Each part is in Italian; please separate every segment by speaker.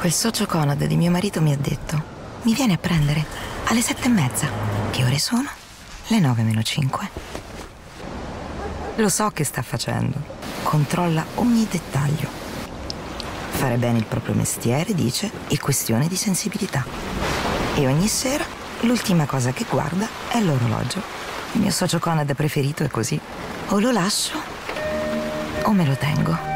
Speaker 1: Quel socio Conad di mio marito mi ha detto: Mi viene a prendere alle sette e mezza. Che ore sono? Le nove meno cinque. Lo so che sta facendo. Controlla ogni dettaglio. Fare bene il proprio mestiere, dice, è questione di sensibilità. E ogni sera l'ultima cosa che guarda è l'orologio. Il mio socio Conad preferito è così. O lo lascio o me lo tengo.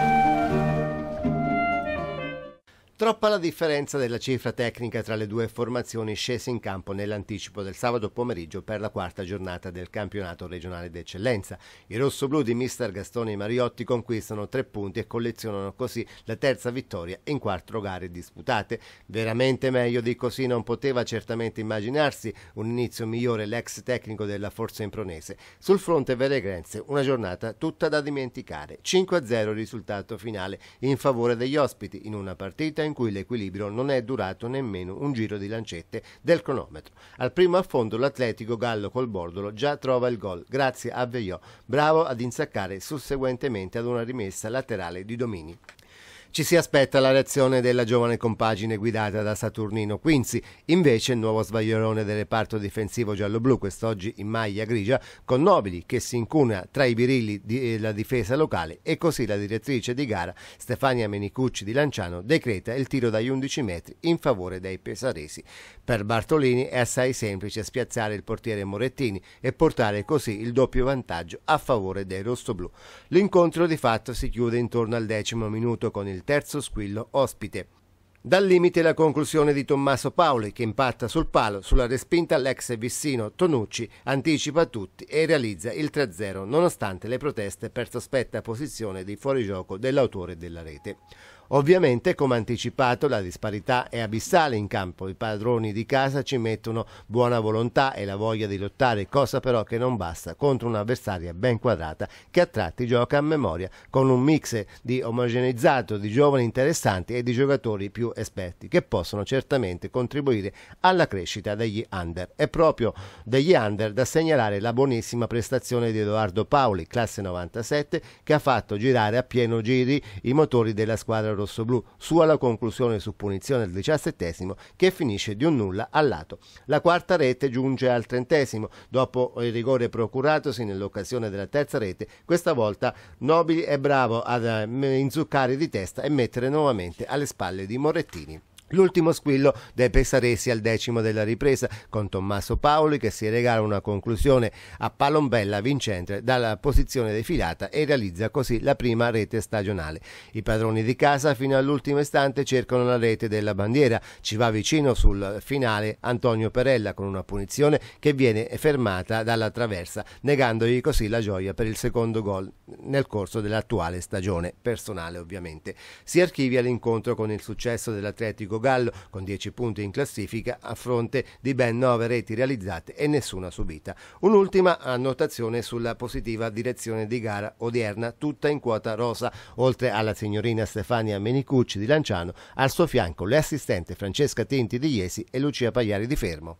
Speaker 2: troppa la differenza della cifra tecnica tra le due formazioni scese in campo nell'anticipo del sabato pomeriggio per la quarta giornata del campionato regionale d'eccellenza. I rossoblù di mister Gastoni Mariotti conquistano tre punti e collezionano così la terza vittoria in quattro gare disputate. Veramente meglio di così non poteva certamente immaginarsi un inizio migliore l'ex tecnico della Forza Impronese. Sul fronte veregrense una giornata tutta da dimenticare. 5-0 risultato finale in favore degli ospiti in una partita in in cui l'equilibrio non è durato nemmeno un giro di lancette del cronometro. Al primo affondo l'atletico Gallo col bordolo già trova il gol grazie a Veillot, bravo ad insaccare susseguentemente ad una rimessa laterale di Domini ci si aspetta la reazione della giovane compagine guidata da Saturnino Quinzi, invece il nuovo sbagliolone del reparto difensivo giallo-blu, quest'oggi in maglia grigia, con Nobili che si incuna tra i birilli della di, eh, difesa locale e così la direttrice di gara Stefania Menicucci di Lanciano decreta il tiro dagli 11 metri in favore dei pesaresi. Per Bartolini è assai semplice spiazzare il portiere Morettini e portare così il doppio vantaggio a favore dei rossoblù. L'incontro di fatto si chiude intorno al decimo minuto con il terzo squillo ospite. Dal limite la conclusione di Tommaso Paoli che impatta sul palo, sulla respinta l'ex Vissino Tonucci anticipa tutti e realizza il 3-0 nonostante le proteste per sospetta posizione di fuorigioco dell'autore della rete. Ovviamente, come anticipato, la disparità è abissale in campo. I padroni di casa ci mettono buona volontà e la voglia di lottare, cosa però che non basta contro un'avversaria ben quadrata che a tratti gioca a memoria con un mix di omogeneizzato di giovani interessanti e di giocatori più esperti che possono certamente contribuire alla crescita degli under. È proprio degli under da segnalare la buonissima prestazione di Edoardo Paoli, classe 97, che ha fatto girare a pieno giri i motori della squadra avversario rossoblù su alla conclusione su punizione del diciassettesimo che finisce di un nulla al lato. La quarta rete giunge al trentesimo dopo il rigore procuratosi nell'occasione della terza rete, questa volta Nobili è bravo ad eh, inzuccare di testa e mettere nuovamente alle spalle di Morettini. L'ultimo squillo dei pesaresi al decimo della ripresa, con Tommaso Paoli che si regala una conclusione a palombella vincente dalla posizione defilata e realizza così la prima rete stagionale. I padroni di casa fino all'ultimo istante cercano la rete della bandiera, ci va vicino sul finale Antonio Perella con una punizione che viene fermata dalla traversa, negandogli così la gioia per il secondo gol nel corso dell'attuale stagione, personale ovviamente. Si archivia l'incontro con il successo dell'Atletico Portogallo con 10 punti in classifica a fronte di ben 9 reti realizzate e nessuna subita. Un'ultima annotazione sulla positiva direzione di gara odierna, tutta in quota rosa, oltre alla signorina Stefania Menicucci di Lanciano, al suo fianco le assistenti Francesca Tinti di Iesi e Lucia Pagliari di Fermo.